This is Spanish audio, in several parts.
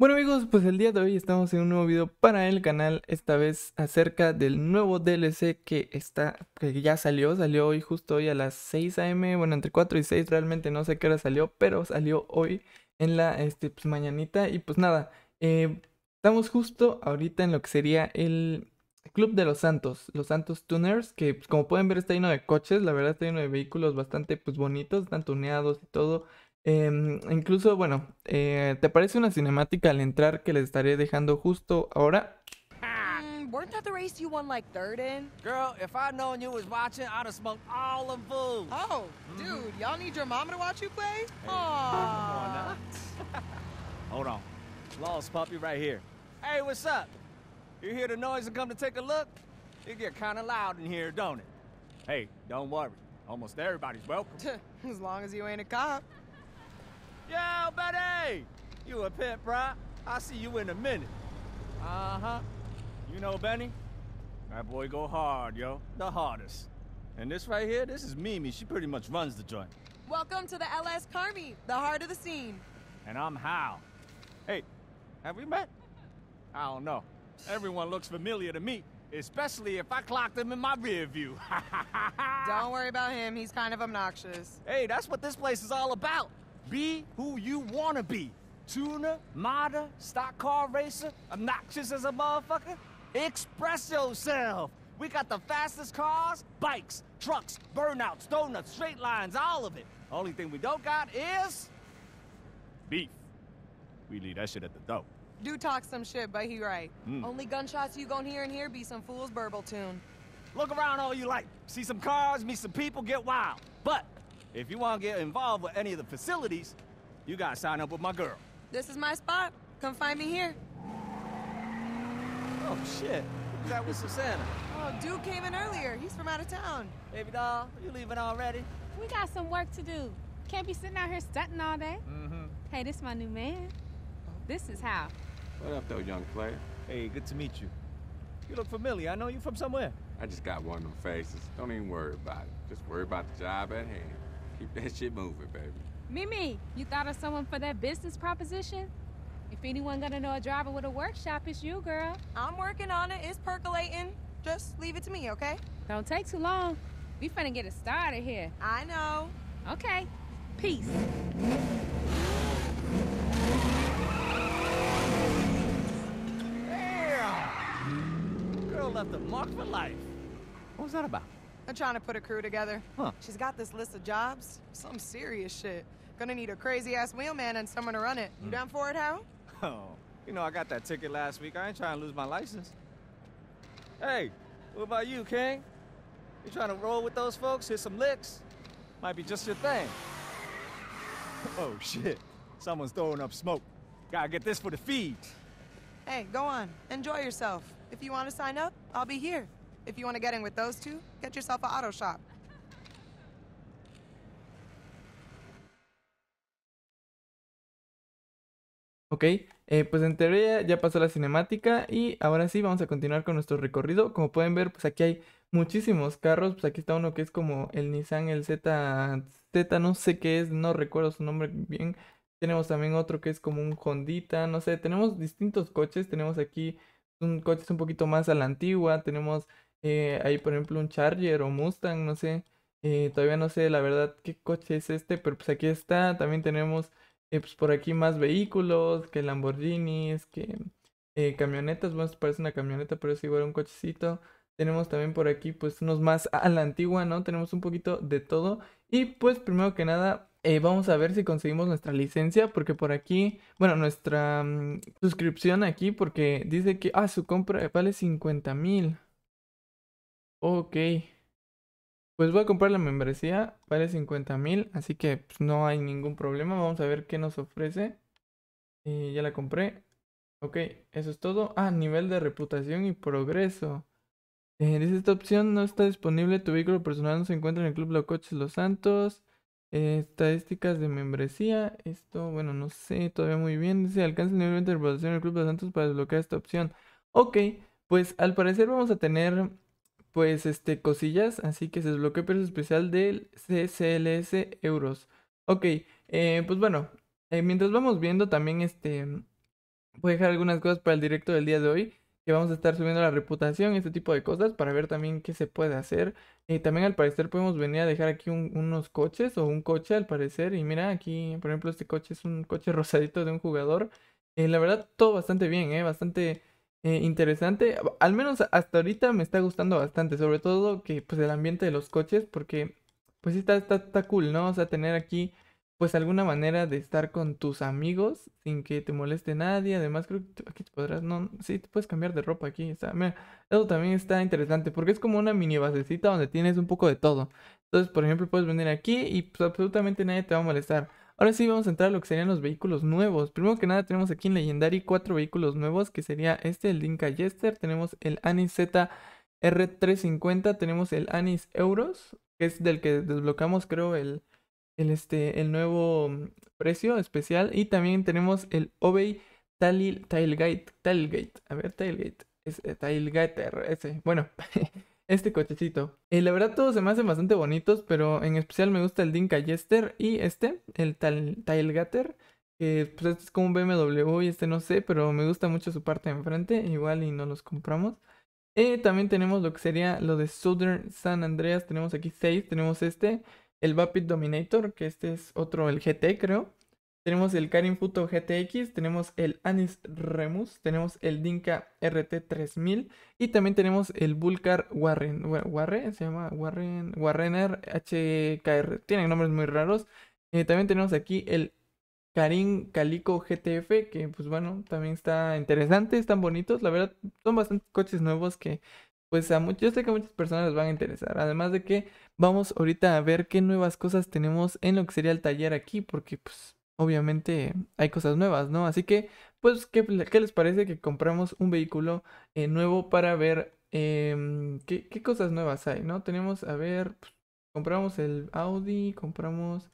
Bueno amigos, pues el día de hoy estamos en un nuevo video para el canal, esta vez acerca del nuevo DLC que está, que ya salió, salió hoy justo hoy a las 6 am, bueno entre 4 y 6 realmente no sé qué hora salió, pero salió hoy en la este, pues, mañanita y pues nada, eh, estamos justo ahorita en lo que sería el Club de los Santos, los Santos Tuners, que pues, como pueden ver está lleno de coches, la verdad está lleno de vehículos bastante pues bonitos, están tuneados y todo, eh, incluso, bueno, eh, ¿te parece una cinemática al entrar que les estaré dejando justo ahora? Mm, weren't that the race you won like third in? Girl, if I'd known you was watching, I'd have smoked all of food. Oh, dude, y'all need your mama to watch you play? Hey, Aww. Hold on. Lost puppy right here. Hey, what's up? You hear the noise and come to take a look? It get kind of loud in here, don't it? Hey, don't worry. Almost everybody's welcome. as long as you ain't a cop. Yo, Betty! You a pimp, bruh? I'll see you in a minute. Uh-huh. You know Benny? That boy go hard, yo. The hardest. And this right here, this is Mimi. She pretty much runs the joint. Welcome to the LS Carmi, the heart of the scene. And I'm Hal. Hey, have we met? I don't know. Everyone looks familiar to me, especially if I clocked him in my rear view. don't worry about him. He's kind of obnoxious. Hey, that's what this place is all about. Be who you want to be. Tuner, modder, stock car racer, obnoxious as a motherfucker. Express yourself. We got the fastest cars, bikes, trucks, burnouts, donuts, straight lines, all of it. Only thing we don't got is... Beef. We leave that shit at the door. Do talk some shit, but he right. Mm. Only gunshots you gon' hear in here be some fool's burble tune. Look around all you like. See some cars, meet some people, get wild. But if you want to get involved with any of the facilities, you gotta sign up with my girl. This is my spot. Come find me here. Oh, shit. That was Susanna. Oh, dude came in earlier. He's from out of town. Baby doll, you leaving already? We got some work to do. Can't be sitting out here stunting all day. Mm-hmm. Hey, this my new man. This is how. What up, though, young player? Hey, good to meet you. You look familiar. I know you from somewhere. I just got one of them faces. Don't even worry about it. Just worry about the job at hand. Keep that shit moving, baby. Mimi, you thought of someone for that business proposition? If anyone gonna know a driver with a workshop, it's you, girl. I'm working on it. It's percolating. Just leave it to me, okay? Don't take too long. We finna get it started here. I know. Okay. Peace. Damn! Girl left a mark for life. What was that about? I'm trying to put a crew together. Huh. She's got this list of jobs. Some serious shit. Gonna need a crazy-ass wheelman and someone to run it. You hmm. down for it, Hal? Oh, you know I got that ticket last week. I ain't trying to lose my license. Hey, what about you, King? You trying to roll with those folks, hit some licks? Might be just your thing. Oh, shit. Someone's throwing up smoke. Gotta get this for the feed. Hey, go on. Enjoy yourself. If you want to sign up, I'll be here. Si quieres entrar con get dos, with those get yourself an auto shop. Ok, eh, pues en teoría ya pasó la cinemática y ahora sí vamos a continuar con nuestro recorrido. Como pueden ver, pues aquí hay muchísimos carros. Pues aquí está uno que es como el Nissan, el Z, Z no sé qué es, no recuerdo su nombre bien. Tenemos también otro que es como un Hondita, no sé, tenemos distintos coches. Tenemos aquí un coche un poquito más a la antigua, tenemos eh, hay por ejemplo un Charger o Mustang, no sé, eh, todavía no sé la verdad qué coche es este, pero pues aquí está, también tenemos eh, pues por aquí más vehículos, que Lamborghinis, que camionetas, bueno, esto parece una camioneta, pero es igual un cochecito. Tenemos también por aquí pues unos más a la antigua, ¿no? Tenemos un poquito de todo. Y pues primero que nada, vamos a ver si conseguimos nuestra licencia, porque por aquí, bueno, nuestra mm, suscripción aquí, porque dice que, ah, su compra vale 50 mil. Ok. Pues voy a comprar la membresía, vale $50,000, mil, así que pues, no hay ningún problema. Vamos a ver qué nos ofrece. Y eh, ya la compré. Ok, eso es todo. Ah, nivel de reputación y progreso. Eh, dice esta opción no está disponible, tu vehículo personal no se encuentra en el Club Los Coches Los Santos. Eh, estadísticas de membresía. Esto, bueno, no sé todavía muy bien. Dice alcance el nivel de reputación en el Club Los Santos para desbloquear esta opción. Ok, pues al parecer vamos a tener pues este cosillas, así que se desbloqueó precio especial del CCLS euros. Ok, eh, pues bueno, eh, mientras vamos viendo también este, mm, voy a dejar algunas cosas para el directo del día de hoy, que vamos a estar subiendo la reputación, y este tipo de cosas, para ver también qué se puede hacer. Eh, también al parecer podemos venir a dejar aquí unos coches o un coche al parecer, y mira aquí, por ejemplo, este coche es un coche rosadito de un jugador. la verdad, todo bastante bien, eh, bastante eh, interesante. Al menos hasta ahorita me está gustando bastante, sobre todo que pues el ambiente de los coches, porque pues está, está, está cool, ¿no? O sea, tener aquí pues alguna manera de estar con tus amigos sin que te moleste nadie. Además, creo que aquí te podrás, no, sí, te puedes cambiar de ropa aquí. Está, eso también está interesante porque es como una mini basecita donde tienes un poco de todo. Entonces, por ejemplo, puedes venir aquí y pues absolutamente nadie te va a molestar. Ahora sí vamos a entrar a lo que serían los vehículos nuevos. Primero que nada tenemos aquí en Legendary cuatro vehículos nuevos, que sería este, el Linka Jester, tenemos el Anis zr R350, tenemos el Anis Euros, que es del que desbloqueamos creo el, el, este, el nuevo mm, precio especial, y también tenemos el Obey Tailgate, Tailgate, a ver, Tailgate, es eh, Tailgater, ese, bueno. este cochecito. la verdad todos se me hacen bastante bonitos, pero en especial me gusta el Dinka Jester y este, el Tailgater. Que pues este es como un BMW y este no sé, pero me gusta mucho su parte de enfrente, igual y no los compramos. Y también tenemos lo que sería lo de Southern San Andreas, tenemos aquí 6, tenemos este, el Vapid Dominator, que este es otro, el GT creo. Tenemos el Karin Futo GTX, tenemos el Anis Remus, tenemos el Dinka RT3000 y también tenemos el Vulcar Warren. Warren se llama Warren, Warrener HKR. Tienen nombres muy raros. Eh, también tenemos aquí el Karin Calico GTF, que pues bueno, también está interesante, están bonitos. La verdad, son bastantes coches nuevos que pues a muchos, yo sé que a muchas personas les van a interesar. Además de que vamos ahorita a ver qué nuevas cosas tenemos en lo que sería el taller aquí, porque pues obviamente hay cosas nuevas, ¿no? Así que, pues, ¿qué, les parece que compramos un vehículo eh, nuevo para ver em, qué, cosas nuevas hay, ¿no? Tenemos, a ver, pues, compramos el Audi, compramos,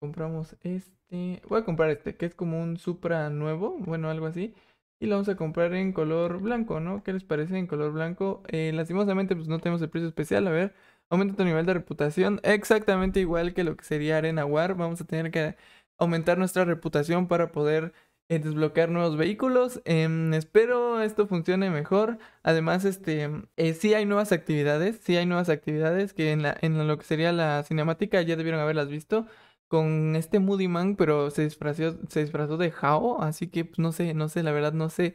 compramos este, voy a comprar este, que es como un Supra nuevo, bueno, algo así. Y lo vamos a comprar en color blanco, ¿no? ¿Qué les parece en color blanco? Eh, lastimosamente, pues no tenemos el precio especial. A ver, aumenta tu nivel de reputación. Exactamente igual que lo que sería Arena War. Vamos a tener que aumentar nuestra reputación para poder eh, desbloquear nuevos vehículos. Em, espero esto funcione mejor. Además, este, em, eh, sí hay nuevas actividades, sí hay nuevas actividades que en, la, lo que sería la cinemática ya debieron haberlas visto con este Moody Man, pero se disfrazó, se disfrazó de Hao, así que pues, no sé, no sé, la verdad no sé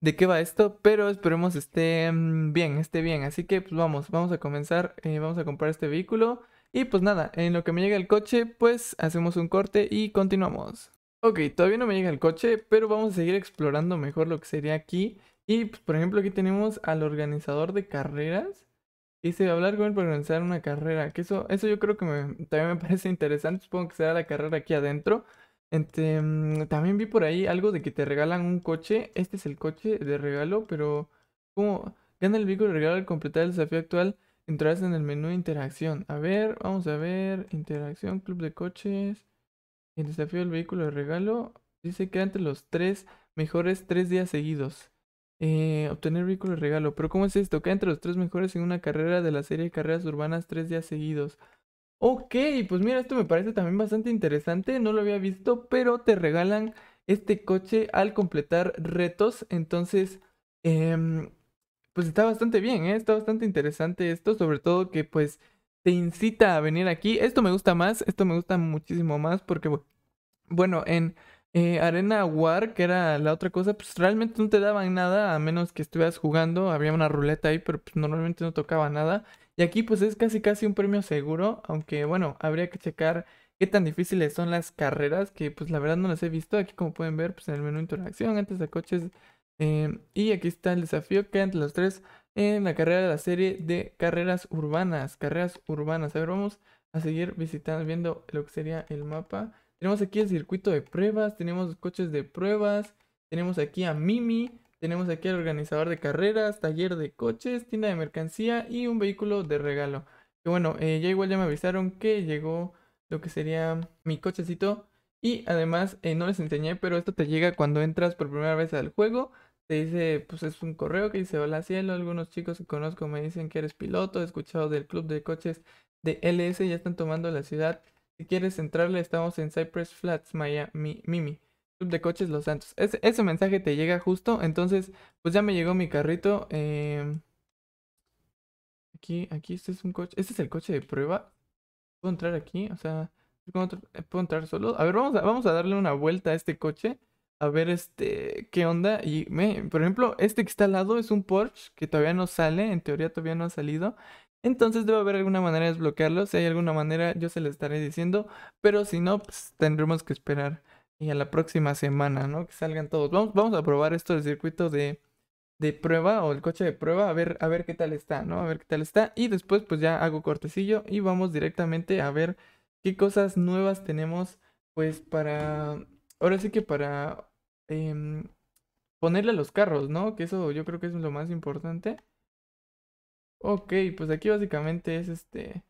de qué va esto, pero esperemos esté em, bien, esté bien. Así que pues vamos, vamos a comenzar, eh, vamos a comprar este vehículo. Y pues nada, en lo que me llega el coche, pues hacemos un corte y continuamos. Ok, todavía no me llega el coche, pero vamos a seguir explorando mejor lo que sería aquí. Y pues, por ejemplo aquí tenemos al organizador de carreras. Y va a hablar con él para organizar una carrera. Que eso, eso yo creo que también me parece interesante. Supongo que será la carrera aquí adentro. Este, mm, también vi por ahí algo de que te regalan un coche. Este es el coche de regalo, pero ¿Cómo gana el vehículo el regalo al completar el desafío actual Entras en el menú interacción. A ver, vamos a ver. Interacción, club de coches. El desafío del vehículo de regalo. Dice que entre los tres mejores tres días seguidos. Eh, obtener vehículo de regalo. Pero ¿cómo es esto? Que entre los tres mejores en una carrera de la serie de carreras urbanas tres días seguidos. Ok, pues mira, esto me parece también bastante interesante. No lo había visto, pero te regalan este coche al completar retos. Entonces, eh, pues está bastante bien, ¿eh? está bastante interesante esto, sobre todo que pues te incita a venir aquí. Esto me gusta más, esto me gusta muchísimo más porque, bueno, en eh, Arena War, que era la otra cosa, pues realmente no te daban nada a menos que estuvieras jugando, había una ruleta ahí, pero pues, normalmente no tocaba nada. Y aquí pues es casi casi un premio seguro, aunque bueno, habría que checar qué tan difíciles son las carreras, que pues la verdad no las he visto. Aquí como pueden ver, pues en el menú interacción, antes de coches Em, y aquí está el desafío que entre los tres en la carrera de la serie de carreras urbanas. Carreras urbanas. A ver, vamos a seguir visitando, viendo lo que sería el mapa. Tenemos aquí el circuito de pruebas, tenemos coches de pruebas, tenemos aquí a Mimi, tenemos aquí al organizador de carreras, taller de coches, tienda de mercancía y un vehículo de regalo. Que bueno, eh, ya igual ya me avisaron que llegó lo que sería mi cochecito. Y además, eh, no les enseñé, pero esto te llega cuando entras por primera vez al juego. Te dice, pues es un correo que dice, hola cielo, algunos chicos que conozco me dicen que eres piloto, he escuchado del club de coches de LS, ya están tomando la ciudad. Si quieres entrarle, estamos en Cypress Flats, Miami, Mimi. Club de coches Los Santos. Ese, mensaje te llega justo, entonces, pues ya me llegó mi carrito. Em, aquí, aquí, este es un coche. Este es el coche de prueba. ¿Puedo entrar aquí? O sea, ¿puedo entrar solo? A ver, vamos vamos a darle una vuelta a este coche a ver este, qué onda. Y, me, por ejemplo, este que está al lado es un Porsche que todavía no sale, en teoría todavía no ha salido. Entonces debe haber alguna manera de desbloquearlo. Si hay alguna manera, yo se lo estaré diciendo. Pero si no, pues tendremos que esperar. Y a la próxima semana, ¿no? Que salgan todos. Vamos, vamos a probar esto del circuito de, de prueba o el coche de prueba. A ver, a ver qué tal está, ¿no? A ver qué tal está. Y después, pues ya hago cortecillo y vamos directamente a ver qué cosas nuevas tenemos. Pues para. Ahora sí que para Em, ponerle a los carros, ¿no? Que eso yo creo que es lo más importante. Ok, pues aquí básicamente es este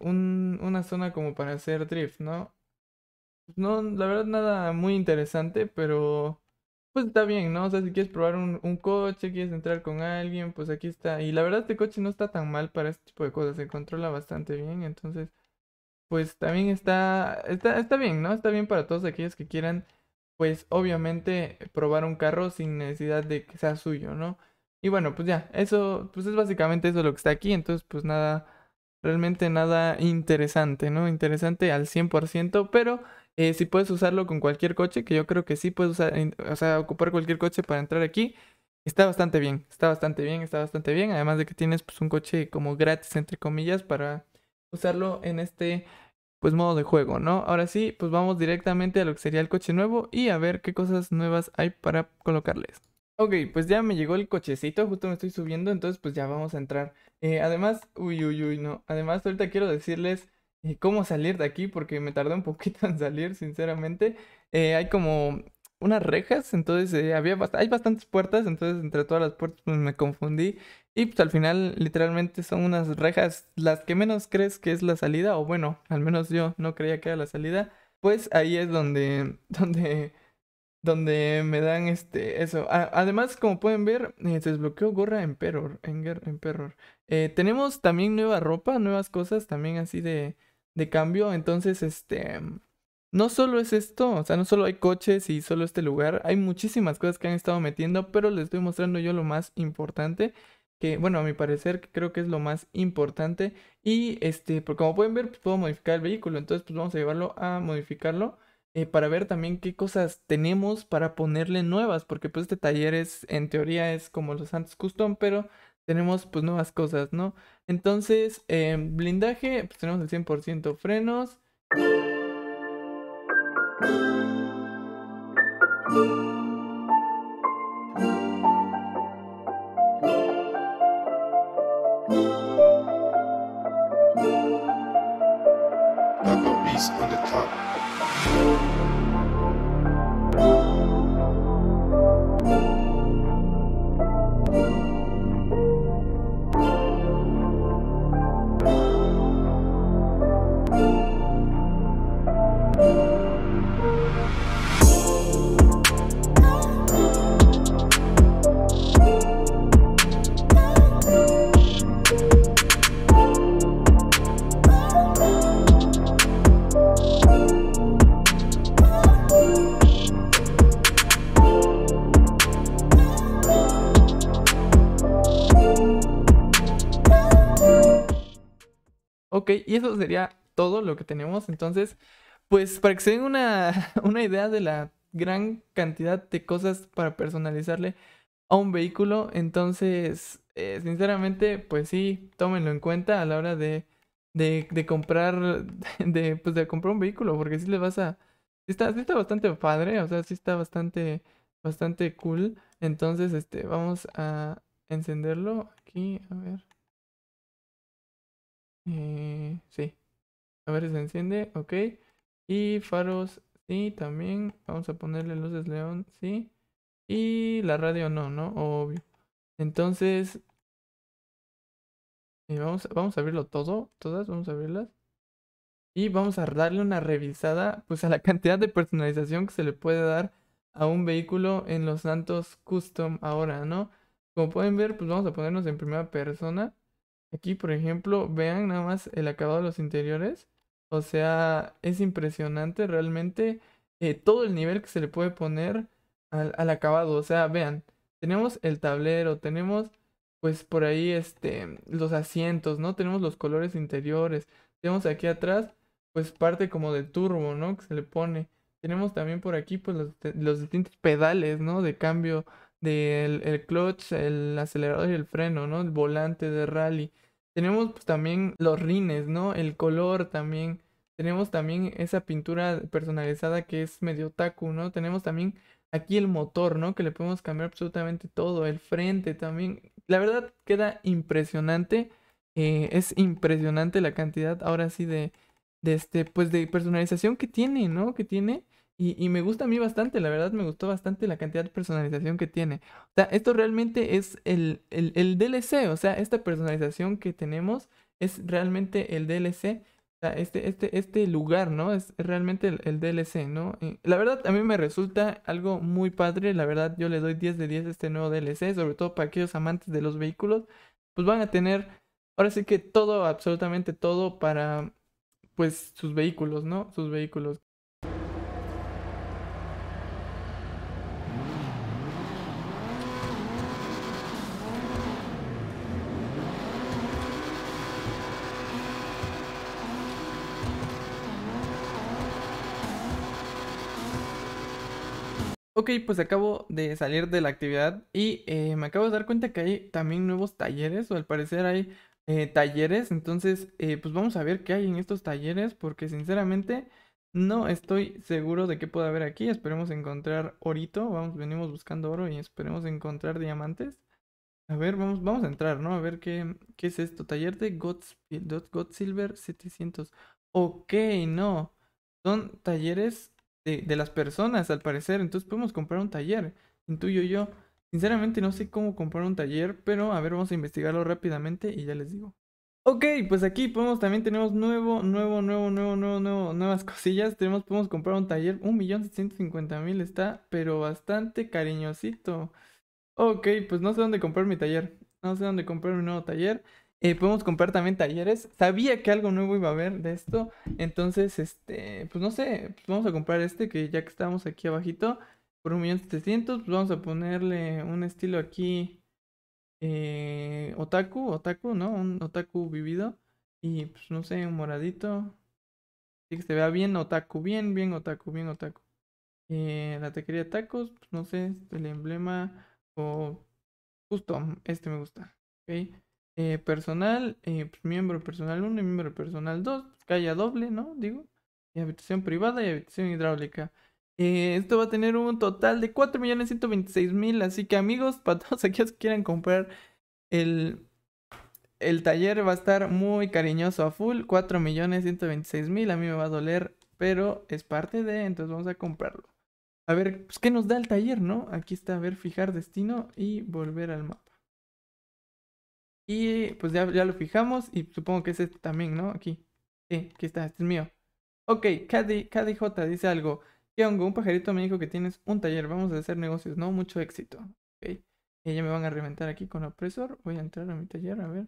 una zona como para hacer drift, ¿no? Pues no, la verdad nada muy interesante, pero pues está bien, ¿no? O sea, si quieres probar un, un, coche, quieres entrar con alguien, pues aquí está. Y la verdad este coche no está tan mal para este tipo de cosas, se controla bastante bien, entonces pues también está, está, está bien, ¿no? Está bien para todos aquellos que quieran pues obviamente probar un carro sin necesidad de que sea suyo, ¿no? Y bueno, pues ya, eso, pues es básicamente eso lo que está aquí, entonces pues nada, realmente nada interesante, ¿no? Interesante al 100%, pero eh, si puedes usarlo con cualquier coche, que yo creo que sí puedes usar, o sea, ocupar cualquier coche para entrar aquí, está bastante bien, está bastante bien, está bastante bien, además de que tienes pues un coche como gratis, entre comillas, para usarlo en este pues modo de juego, ¿no? Ahora sí, pues vamos directamente a lo que sería el coche nuevo y a ver qué cosas nuevas hay para colocarles. Ok, pues ya me llegó el cochecito, justo me estoy subiendo, entonces pues ya vamos a entrar. Eh, además, uy, uy, uy, no. Además, ahorita quiero decirles eh, cómo salir de aquí porque me tardé un poquito en salir, sinceramente. Eh, hay como unas rejas, entonces eh, había hay bastantes puertas, entonces entre todas las puertas pues, me confundí y pues al final literalmente son unas rejas las que menos crees que es la salida, o bueno, al menos yo no creía que era la salida, pues ahí es donde, donde, donde me dan este, eso. además, como pueden ver, eh, se desbloqueó Gorra Emperor, Enger Emperor. Eh, tenemos también nueva ropa, nuevas cosas también así de, de cambio, entonces este no solo es esto, o sea, no solo hay coches y solo este lugar, hay muchísimas cosas que han estado metiendo, pero les estoy mostrando yo lo más importante, que bueno, a mi parecer creo que es lo más importante y este, porque como pueden ver, pues, puedo modificar el vehículo, entonces pues vamos a llevarlo a modificarlo. Eh, para ver también qué cosas tenemos para ponerle nuevas, porque pues este taller es, en teoría, es como los antes Custom, pero tenemos pues nuevas cosas, ¿no? Entonces, eh, blindaje, pues tenemos el 100% frenos. eso sería todo lo que tenemos. Entonces, pues para que se den una, idea de la gran cantidad de cosas para personalizarle a un vehículo. Entonces, eh, sinceramente, pues sí, tómenlo en cuenta a la hora de, comprar, de, pues, de comprar un vehículo, porque si sí le vas a... Sí está, bastante padre, o sea, sí está bastante, bastante cool. Entonces, este, vamos a encenderlo aquí, a ver. Mm, sí. A ver, si se enciende, ok. Y faros, sí, también. Vamos a ponerle luces león, sí. Y la radio no, ¿no? Obvio. Entonces... Eh, vamos, vamos a abrirlo todo, todas, vamos a abrirlas. Y vamos a darle una revisada pues a la cantidad de personalización que se le puede dar a un vehículo en los Santos Custom ahora, ¿no? Como pueden ver, pues vamos a ponernos en primera persona. Aquí, por ejemplo, vean nada más el acabado de los interiores. O sea, es impresionante realmente eh, todo el nivel que se le puede poner al, acabado. O sea, vean, tenemos el tablero, tenemos pues por ahí este, los asientos, ¿no? Tenemos los colores interiores. Tenemos aquí atrás pues parte como de turbo, ¿no? Que se le pone. Tenemos también por aquí pues los, los distintos pedales, ¿no? De cambio del el clutch, el acelerador y el freno, ¿no? El volante de rally. Tenemos pues, también los rines, ¿no? El color también. Tenemos también esa pintura personalizada que es medio taku, ¿no? Tenemos también aquí el motor, ¿no? Que le podemos cambiar absolutamente todo. El frente también. La verdad queda impresionante. Eh, es impresionante la cantidad ahora sí de, de este, pues de personalización que tiene, ¿no? Que tiene. Y, me gusta a mí bastante, la verdad me gustó bastante la cantidad de personalización que tiene. O sea, esto realmente es el, DLC, o sea, esta personalización que tenemos es realmente el DLC. O sea, este, este, este lugar, ¿no? Es realmente el, DLC, ¿no? la verdad, a mí me resulta algo muy padre. La verdad, yo le doy 10 de 10 a este nuevo DLC, sobre todo para aquellos amantes de los vehículos. Pues van a tener, ahora sí que todo, absolutamente todo para, pues, sus vehículos, ¿no? Sus vehículos. Ok, pues acabo de salir de la actividad y eh, me acabo de dar cuenta que hay también nuevos talleres, o al parecer hay eh, talleres, entonces eh, pues vamos a ver qué hay en estos talleres, porque sinceramente no estoy seguro de qué pueda haber aquí, esperemos encontrar orito, vamos, venimos buscando oro y esperemos encontrar diamantes. A ver, vamos, vamos a entrar, ¿no? A ver qué, qué es esto, taller de godsilver Silver 700. Ok, no, son talleres de, las personas, al parecer. Entonces podemos comprar un taller, intuyo yo. Sinceramente no sé cómo comprar un taller, pero a ver, vamos a investigarlo rápidamente y ya les digo. Ok, pues aquí podemos, también tenemos nuevo, nuevo, nuevo, nuevo, nuevo, nuevo, nuevas cosillas. Tenemos, podemos comprar un taller, 1.750.000 está, pero bastante cariñosito. Ok, pues no sé dónde comprar mi taller. No sé dónde comprar mi nuevo taller. Eh, podemos comprar también talleres. Sabía que algo nuevo iba a haber de esto. Entonces, este, pues no sé, pues vamos a comprar este que ya que estamos aquí abajito por 1.700.000, pues vamos a ponerle un estilo aquí eh, otaku, otaku, ¿no? Un otaku vivido y pues no sé, un moradito. Así que se vea bien otaku, bien, bien otaku, bien otaku. Eh, la tequería tacos, pues no sé, el emblema o justo, este me gusta. ok eh, personal, eh, pues, miembro personal 1 y miembro personal 2, calle pues, doble, ¿no? Digo, y habitación privada y habitación hidráulica. Eh, esto va a tener un total de mil. así que amigos, para todos aquellos que quieran comprar el, el taller va a estar muy cariñoso a full, mil. a mí me va a doler, pero es parte de, entonces vamos a comprarlo. A ver, pues, qué nos da el taller, ¿no? Aquí está, a ver, fijar destino y volver al mapa. Y pues ya, ya lo fijamos y supongo que es este también, ¿no? Aquí. Sí, aquí está, este es mío. Ok, KDJ dice algo. ¿Qué Un pajarito me dijo que tienes un taller. Vamos a hacer negocios, ¿no? Mucho éxito. Ok. Y eh, ya me van a reventar aquí con opresor. Voy a entrar a mi taller, a ver.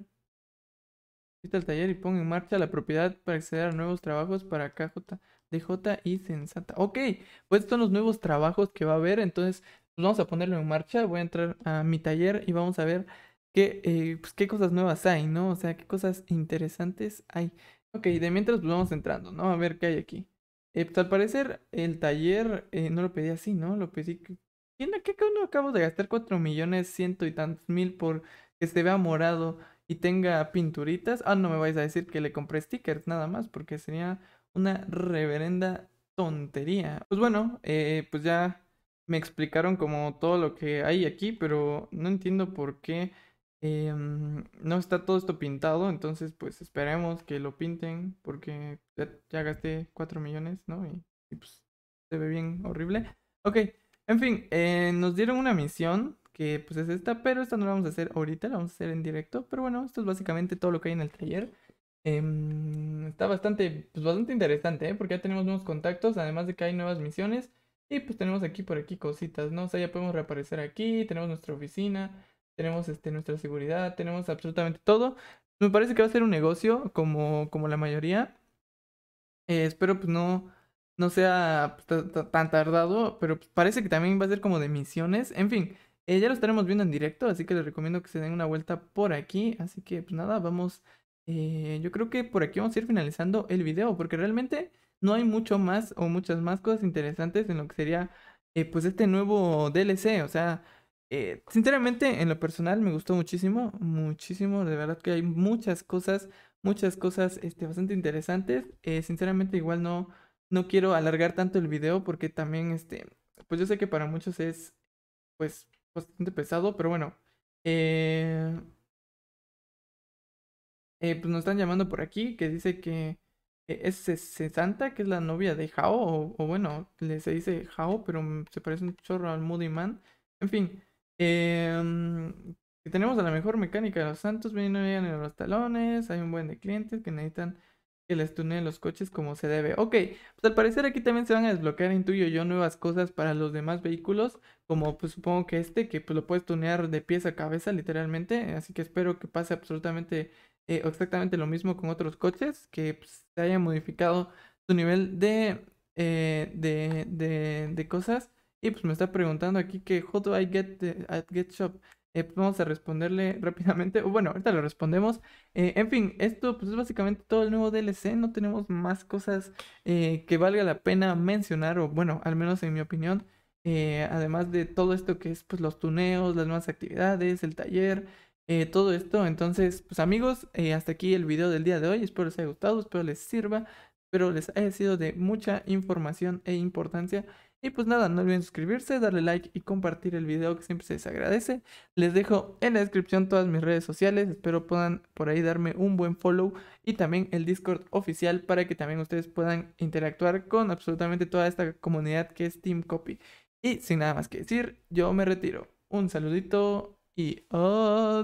Visita el taller y pongo en marcha la propiedad para acceder a nuevos trabajos para KJ, DJ y Sensata. Ok, pues estos son los nuevos trabajos que va a haber. Entonces, pues, vamos a ponerlo en marcha. Voy a entrar a mi taller y vamos a ver qué, eh, pues, qué cosas nuevas hay, ¿no? O sea, qué cosas interesantes hay. Ok, de mientras pues vamos entrando, ¿no? A ver qué hay aquí. Eh, pues, al parecer el taller eh, no lo pedí así, ¿no? Lo pedí... ¿Quién, qué uno acabo de gastar? 4 millones ciento y tantos mil por que se vea morado y tenga pinturitas. Ah, no me vais a decir que le compré stickers nada más, porque sería una reverenda tontería. Pues bueno, eh, pues ya me explicaron como todo lo que hay aquí, pero no entiendo por qué Em, no está todo esto pintado, entonces pues esperemos que lo pinten porque ya, gasté 4 millones, ¿no? Y, pues se ve bien horrible. Ok, en fin, eh, nos dieron una misión que pues es esta, pero esta no la vamos a hacer ahorita, la vamos a hacer en directo. Pero bueno, esto es básicamente todo lo que hay en el taller. Em, está bastante, pues, bastante interesante, ¿eh? porque ya tenemos nuevos contactos, además de que hay nuevas misiones. Y pues tenemos aquí por aquí cositas, ¿no? O sea, ya podemos reaparecer aquí, tenemos nuestra oficina tenemos este, nuestra seguridad, tenemos absolutamente todo. Me parece que va a ser un negocio como, como la mayoría. Eh, espero pues no, no sea pues, tan tardado, pero pues, parece que también va a ser como de misiones. En fin, eh, ya lo estaremos viendo en directo, así que les recomiendo que se den una vuelta por aquí. Así que pues nada, vamos... Eh, yo creo que por aquí vamos a ir finalizando el video porque realmente no hay mucho más o muchas más cosas interesantes en lo que sería pues este nuevo DLC. O sea, eh, sinceramente, en lo personal me gustó muchísimo, muchísimo, de verdad que hay muchas cosas, muchas cosas este, bastante interesantes. Eh, sinceramente, igual no, no quiero alargar tanto el video porque también, este, pues yo sé que para muchos es, pues, bastante pesado, pero bueno. Eh, eh pues nos están llamando por aquí que dice que es Santa, que es la novia de Hao, o, bueno, le se dice Hao, pero mm, se parece un chorro al Moody Man. En fin, Em, tenemos a la mejor mecánica de los Santos, bien en los talones, hay un buen de clientes que necesitan que les tuneen los coches como se debe. Ok, pues al parecer aquí también se van a desbloquear, intuyo yo, nuevas cosas para los demás vehículos, como pues supongo que este, que pues lo puedes tunear de pies a cabeza literalmente, así que espero que pase absolutamente eh, exactamente lo mismo con otros coches, que pues se haya modificado su nivel de, eh, de, de, de cosas y pues me está preguntando aquí que how do I get at get shop. Eh, pues, vamos a responderle rápidamente. bueno, ahorita lo respondemos. Eh, en fin, esto pues es básicamente todo el nuevo DLC. No tenemos más cosas eh, que valga la pena mencionar. O bueno, al menos en mi opinión. además de todo esto que es pues los tuneos, las nuevas actividades, el taller, todo esto. Entonces, pues amigos, hasta aquí el video del día de hoy. Espero les haya gustado, espero les sirva. Espero les haya sido de mucha información e importancia. Y pues nada, no olviden suscribirse, darle like y compartir el video que siempre se les agradece. Les dejo en la descripción todas mis redes sociales, espero puedan por ahí darme un buen follow y también el Discord oficial para que también ustedes puedan interactuar con absolutamente toda esta comunidad que es Team Copy. Y sin nada más que decir, yo me retiro. Un saludito y adiós.